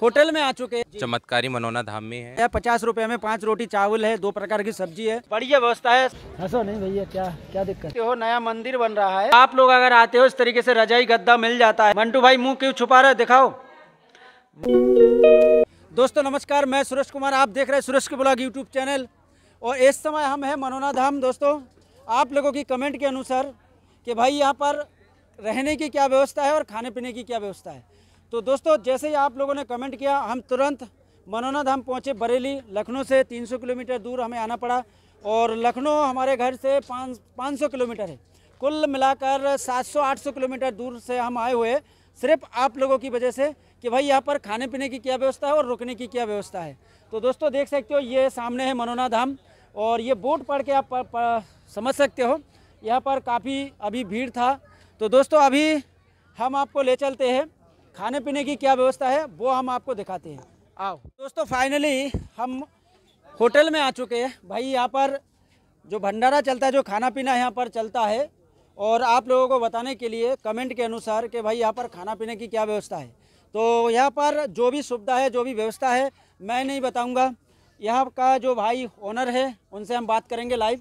Hotel में आ चुके हैं चमत्कारी मनोना धाम में है पचास रुपए में पांच रोटी चावल है दो प्रकार की सब्जी है बढ़िया व्यवस्था है हसो नहीं भैया क्या क्या दिक्कत हो नया मंदिर बन रहा है आप लोग अगर आते हो इस तरीके से रजाई गद्दा मिल जाता है मंटू भाई मुंह क्यों छुपा रहा है दिखाओ दोस्तों नमस्कार मैं सुरेश कुमार आप देख रहे हैं सुरेश के ब्लॉग यूट्यूब चैनल और इस समय हम है मनोना धाम दोस्तों आप लोगों की कमेंट के अनुसार कि भाई यहाँ पर रहने की क्या व्यवस्था है और खाने पीने की क्या व्यवस्था है तो दोस्तों जैसे ही आप लोगों ने कमेंट किया हम तुरंत मनोना धाम पहुँचे बरेली लखनऊ से 300 किलोमीटर दूर हमें आना पड़ा और लखनऊ हमारे घर से पाँच पाँच किलोमीटर है कुल मिलाकर 700-800 किलोमीटर दूर से हम आए हुए सिर्फ आप लोगों की वजह से कि भाई यहाँ पर खाने पीने की क्या व्यवस्था है और रुकने की क्या व्यवस्था है तो दोस्तों देख सकते हो ये सामने है मनोना धाम और ये बोट पढ़ के आप पर, पर, समझ सकते हो यहाँ पर काफ़ी अभी भीड़ था तो दोस्तों अभी हम आपको ले चलते हैं खाने पीने की क्या व्यवस्था है वो हम आपको दिखाते हैं आओ दोस्तों फाइनली हम होटल में आ चुके हैं भाई यहाँ पर जो भंडारा चलता है जो खाना पीना यहाँ पर चलता है और आप लोगों को बताने के लिए कमेंट के अनुसार कि भाई यहाँ पर खाना पीने की क्या व्यवस्था है तो यहाँ पर जो भी सुविधा है जो भी व्यवस्था है मैं नहीं बताऊँगा यहाँ का जो भाई ओनर है उनसे हम बात करेंगे लाइव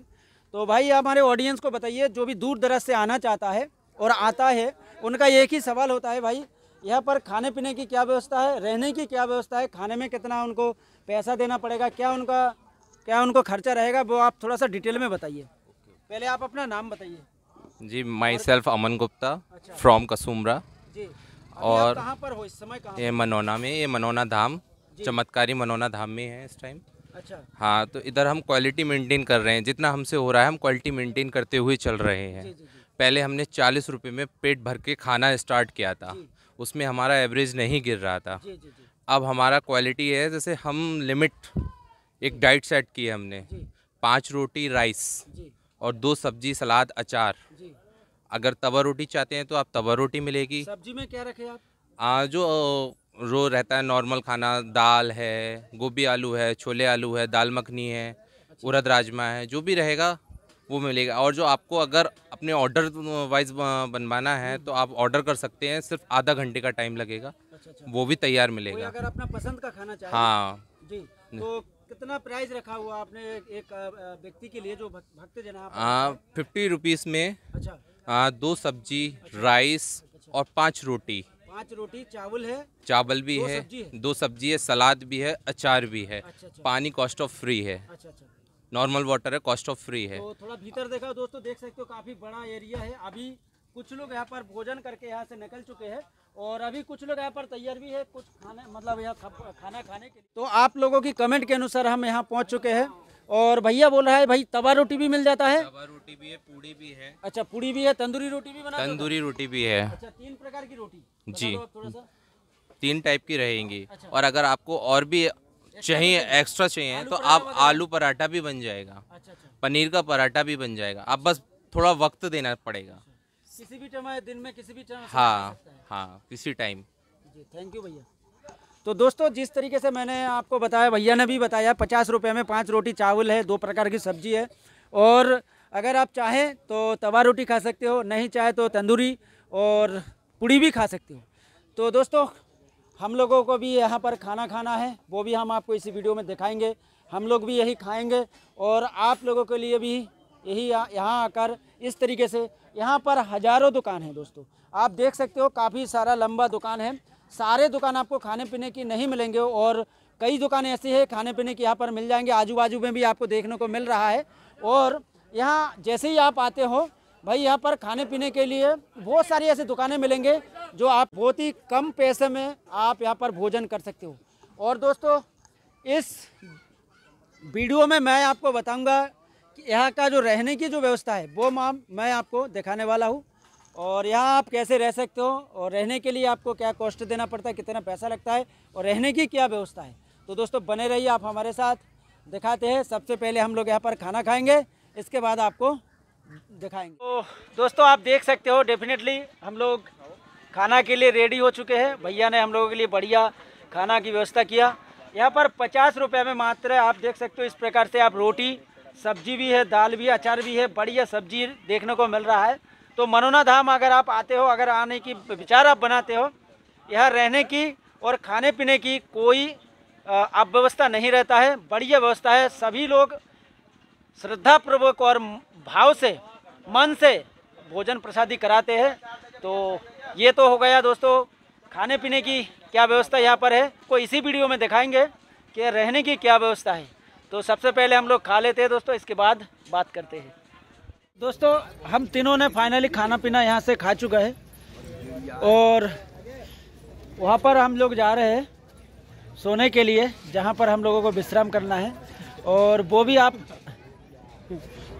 तो भाई हमारे ऑडियंस को बताइए जो भी दूर दराज से आना चाहता है और आता है उनका एक ही सवाल होता है भाई यहाँ पर खाने पीने की क्या व्यवस्था है रहने की क्या व्यवस्था है खाने में कितना उनको पैसा देना पड़ेगा क्या उनका क्या उनको खर्चा रहेगा वो आप थोड़ा सा डिटेल में बताइए पहले आप अपना नाम बताइए जी myself Aman Gupta from अच्छा। कसुमरा जी और कहाँ पर हो इस समय कहाँ ये मनोना में ये मनोना धाम चमत्कारी मनोना धाम में है इस टाइम अच्छा हाँ तो इधर हम क्वालिटी मेंटेन कर रहे हैं जितना हमसे हो रहा है हम क्वालिटी मेंटेन करते हुए चल रहे हैं जी, जी, जी। पहले हमने चालीस रुपये में पेट भर के खाना स्टार्ट किया था उसमें हमारा एवरेज नहीं गिर रहा था जी, जी, जी। अब हमारा क्वालिटी है जैसे हम लिमिट एक डाइट सेट की है हमने पाँच रोटी राइस और दो सब्जी सलाद अचार अगर तवा रोटी चाहते हैं तो आप तवा रोटी मिलेगी सब्जी में क्या रखे आप आ, जो रो रहता है नॉर्मल खाना दाल है गोभी आलू है छोले आलू है दाल मखनी है अच्छा। उड़द राजमा है जो भी रहेगा वो मिलेगा और जो आपको अगर अपने ऑर्डर वाइज बनवाना है तो आप ऑर्डर कर सकते हैं सिर्फ आधा घंटे का टाइम लगेगा अच्छा, अच्छा। वो भी तैयार मिलेगा अगर अपना पसंद का खाना चाहिए हाँ जी तो कितना प्राइस रखा हुआ आपने एक व्यक्ति के लिए जो भक्त जना फिफ्टी रुपीज में अच्छा आ, दो सब्जी अच्छा। राइस अच्छा, अच्छा। और पांच रोटी पांच रोटी चावल है चावल भी है, है दो सब्जी है सलाद भी है अचार भी है अच्छा, पानी कॉस्ट ऑफ फ्री है अच्छा। नॉर्मल वाटर है कॉस्ट ऑफ फ्री है तो थोड़ा भीतर देखा दोस्तों देख सकते हो काफ़ी बड़ा एरिया है अभी कुछ लोग यहाँ पर भोजन करके यहाँ से निकल चुके हैं और अभी कुछ लोग यहाँ पर तैयार भी है कुछ खाने मतलब यहाँ खाना खाने के लिए तो आप लोगों की कमेंट के अनुसार हम यहाँ पहुँच चुके हैं और भैया बोल रहा है भाई तवा रोटी भी मिल जाता है तवा रोटी भी है पूड़ी भी है अच्छा पूड़ी भी है तंदूरी रोटी भी बना तंदूरी रोटी भी है अच्छा तीन प्रकार की रोटी जी थोड़ा सा तीन टाइप की रहेंगी अच्छा। और अगर आपको और भी चाहिए एक्स्ट्रा चाहिए तो आप आलू पराठा भी बन जाएगा अच्छा, अच्छा। पनीर का पराठा भी बन जाएगा आप बस थोड़ा वक्त देना पड़ेगा किसी भी टाइम दिन में किसी भी टाइम हाँ हाँ किसी टाइम थैंक यू भैया तो दोस्तों जिस तरीके से मैंने आपको बताया भैया ने भी बताया पचास रुपये में पाँच रोटी चावल है दो प्रकार की सब्जी है और अगर आप चाहें तो तवा रोटी खा सकते हो नहीं चाहे तो तंदूरी और पूड़ी भी खा सकते हो तो दोस्तों हम लोगों को भी यहाँ पर खाना खाना है वो भी हम आपको इसी वीडियो में दिखाएंगे हम लोग भी यही खाएंगे और आप लोगों के लिए भी यही यहाँ आकर इस तरीके से यहाँ पर हज़ारों दुकान है दोस्तों आप देख सकते हो काफ़ी सारा लंबा दुकान है सारे दुकान आपको खाने पीने की नहीं मिलेंगे और कई दुकानें ऐसी है खाने पीने की यहाँ पर मिल जाएंगे आजू बाजू में भी आपको देखने को मिल रहा है और यहाँ जैसे ही आप आते हो भाई यहाँ पर खाने पीने के लिए बहुत सारी ऐसी दुकानें मिलेंगे जो आप बहुत ही कम पैसे में आप यहाँ पर भोजन कर सकते हो और दोस्तों इस वीडियो में मैं आपको बताऊंगा कि यहाँ का जो रहने की जो व्यवस्था है वो माम मैं आपको दिखाने वाला हूँ और यहाँ आप कैसे रह सकते हो और रहने के लिए आपको क्या कॉस्ट देना पड़ता है कितना पैसा लगता है और रहने की क्या व्यवस्था है तो दोस्तों बने रहिए आप हमारे साथ दिखाते हैं सबसे पहले हम लोग यहाँ पर खाना खाएंगे इसके बाद आपको दिखाएंगे तो दोस्तों आप देख सकते हो डेफिनेटली हम लोग खाना के लिए रेडी हो चुके हैं भैया ने हम लोगों के लिए बढ़िया खाना की व्यवस्था किया यहाँ पर पचास रुपये में मात्र आप देख सकते हो इस प्रकार से आप रोटी सब्जी भी है दाल भी है अचार भी है बढ़िया सब्जी देखने को मिल रहा है तो मनोना धाम अगर आप आते हो अगर आने की विचार आप बनाते हो यहाँ रहने की और खाने पीने की कोई अव्यवस्था नहीं रहता है बढ़िया व्यवस्था है सभी लोग श्रद्धापूर्वक और भाव से मन से भोजन प्रसादी कराते हैं तो ये तो हो गया दोस्तों खाने पीने की क्या व्यवस्था यहाँ पर है को इसी वीडियो में दिखाएंगे कि रहने की क्या व्यवस्था है तो सबसे पहले हम लोग खा लेते हैं दोस्तों इसके बाद बात करते हैं दोस्तों हम तीनों ने फाइनली खाना पीना यहाँ से खा चुका है और वहाँ पर हम लोग जा रहे हैं सोने के लिए जहाँ पर हम लोगों को विश्राम करना है और वो भी आप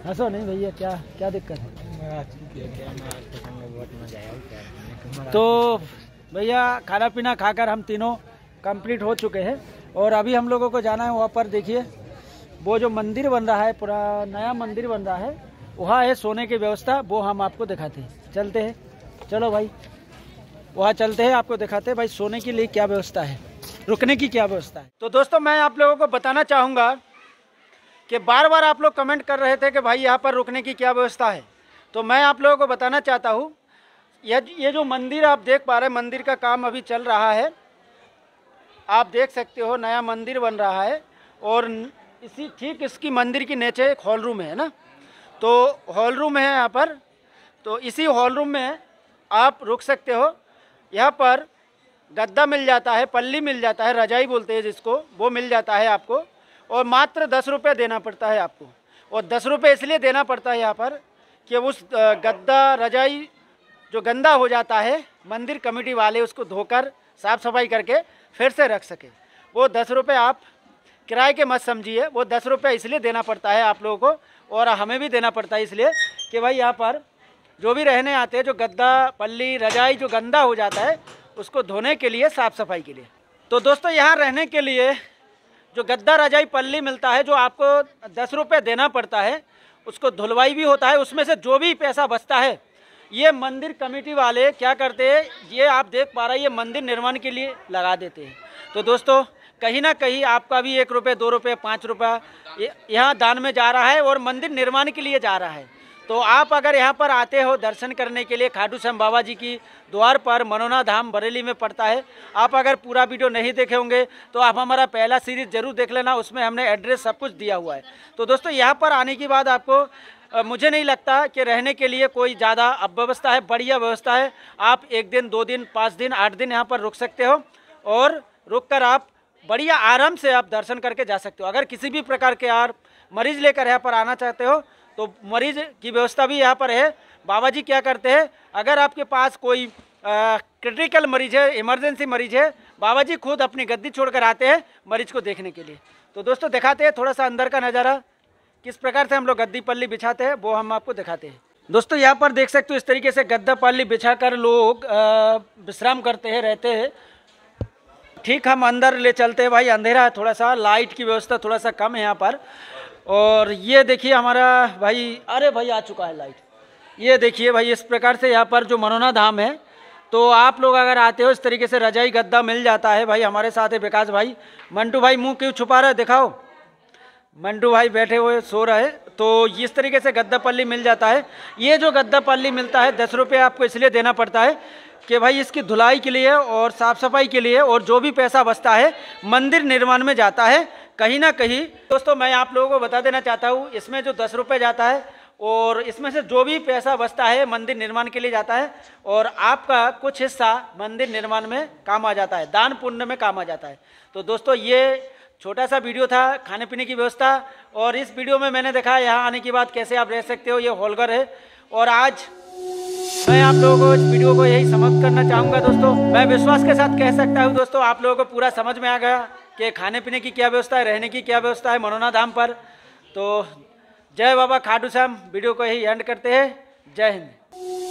हंसो नहीं भैया क्या क्या दिक्कत है तो भैया खाना पीना खाकर हम तीनों कंप्लीट हो चुके हैं और अभी हम लोगों को जाना है वहाँ पर देखिए वो जो मंदिर बन रहा है पूरा नया मंदिर बन रहा है वहाँ है सोने की व्यवस्था वो हम आपको दिखाते हैं चलते हैं चलो भाई वहाँ चलते हैं आपको दिखाते हैं भाई सोने के लिए क्या व्यवस्था है रुकने की क्या व्यवस्था है तो दोस्तों मैं आप लोगों को बताना चाहूँगा कि बार बार आप लोग कमेंट कर रहे थे कि भाई यहाँ पर रुकने की क्या व्यवस्था है तो मैं आप लोगों को बताना चाहता हूँ यह ये जो मंदिर आप देख पा रहे हैं मंदिर का काम अभी चल रहा है आप देख सकते हो नया मंदिर बन रहा है और इसी ठीक इसकी मंदिर की नीचे एक हॉल रूम है ना तो हॉल रूम है यहाँ पर तो इसी हॉल रूम में आप रुक सकते हो यहाँ पर गद्दा मिल जाता है पल्ली मिल जाता है रजाई बोलते हैं जिसको वो मिल जाता है आपको और मात्र दस रुपये देना पड़ता है आपको और दस रुपये इसलिए देना पड़ता है यहाँ पर कि उस गद्दा रजाई जो गंदा हो जाता है मंदिर कमेटी वाले उसको धोकर साफ सफाई करके फिर से रख सके वो दस रुपये आप किराए के मत समझिए वो दस रुपये इसलिए देना पड़ता है आप लोगों को और हमें भी देना पड़ता है इसलिए कि भाई यहाँ पर जो भी रहने आते हैं जो गद्दा पल्ली रजाई जो गंदा हो जाता है उसको धोने के लिए साफ़ सफाई के लिए तो दोस्तों यहाँ रहने के लिए जो गद्दा रजाई पल्ली मिलता है जो आपको दस रुपये देना पड़ता है उसको धुलवाई भी होता है उसमें से जो भी पैसा बचता है ये मंदिर कमेटी वाले क्या करते हैं ये आप देख पा रहे ये मंदिर निर्माण के लिए लगा देते हैं तो दोस्तों कहीं ना कहीं आपका भी एक रुपये दो रुपये पाँच रुपये यहाँ दान में जा रहा है और मंदिर निर्माण के लिए जा रहा है तो आप अगर यहाँ पर आते हो दर्शन करने के लिए खाटू श्याम बाबा जी की द्वार पर मनोना धाम बरेली में पड़ता है आप अगर पूरा वीडियो नहीं देखे होंगे तो आप हमारा पहला सीरीज जरूर देख लेना उसमें हमने एड्रेस सब कुछ दिया हुआ है तो दोस्तों यहाँ पर आने के बाद आपको मुझे नहीं लगता कि रहने के लिए कोई ज़्यादा अब व्यवस्था है बढ़िया व्यवस्था है आप एक दिन दो दिन पाँच दिन आठ दिन यहाँ पर रुक सकते हो और रुक कर आप बढ़िया आराम से आप दर्शन करके जा सकते हो अगर किसी भी प्रकार के यार मरीज लेकर यहाँ पर आना चाहते हो तो मरीज की व्यवस्था भी यहाँ पर है बाबा जी क्या करते हैं अगर आपके पास कोई क्रिटिकल मरीज है इमरजेंसी मरीज है बाबा जी खुद अपनी गद्दी छोड़कर आते हैं मरीज को देखने के लिए तो दोस्तों दिखाते हैं थोड़ा सा अंदर का नज़ारा किस प्रकार से हम लोग गद्दी पल्ली बिछाते हैं वो हम आपको दिखाते हैं दोस्तों यहाँ पर देख सकते हो इस तरीके से गद्दा पल्ली बिछाकर लोग विश्राम करते हैं रहते हैं ठीक हम अंदर ले चलते हैं भाई अंधेरा है थोड़ा सा लाइट की व्यवस्था थोड़ा सा कम है यहाँ पर और ये देखिए हमारा भाई अरे भाई आ चुका है लाइट ये देखिए भाई इस प्रकार से यहाँ पर जो मनोना धाम है तो आप लोग अगर आते हो इस तरीके से रजाई गद्दा मिल जाता है भाई हमारे साथ है विकास भाई मंटू भाई मुंह क्यों छुपा रहा है दिखाओ मंटू भाई बैठे हुए सो रहे तो इस तरीके से गद्दा पल्ली मिल जाता है ये जो गद्दा पल्ली मिलता है दस रुपये आपको इसलिए देना पड़ता है कि भाई इसकी धुलाई के लिए और साफ़ सफाई के लिए और जो भी पैसा बचता है मंदिर निर्माण में जाता है कहीं ना कहीं दोस्तों मैं आप लोगों को बता देना चाहता हूँ इसमें जो दस रुपये जाता है और इसमें से जो भी पैसा बचता है मंदिर निर्माण के लिए जाता है और आपका कुछ हिस्सा मंदिर निर्माण में काम आ जाता है दान पुण्य में काम आ जाता है तो दोस्तों ये छोटा सा वीडियो था खाने पीने की व्यवस्था और इस वीडियो में मैंने देखा यहाँ आने के बाद कैसे आप रह सकते हो ये होलगर है और आज मैं आप लोगों को इस वीडियो को यही समाप्त करना चाहूँगा दोस्तों मैं विश्वास के साथ कह सकता हूँ दोस्तों आप लोगों को पूरा समझ में आ गया के खाने पीने की क्या व्यवस्था है रहने की क्या व्यवस्था है मनोना धाम पर तो जय बाबा खाडू श्याम वीडियो को ही एंड करते हैं जय हिंद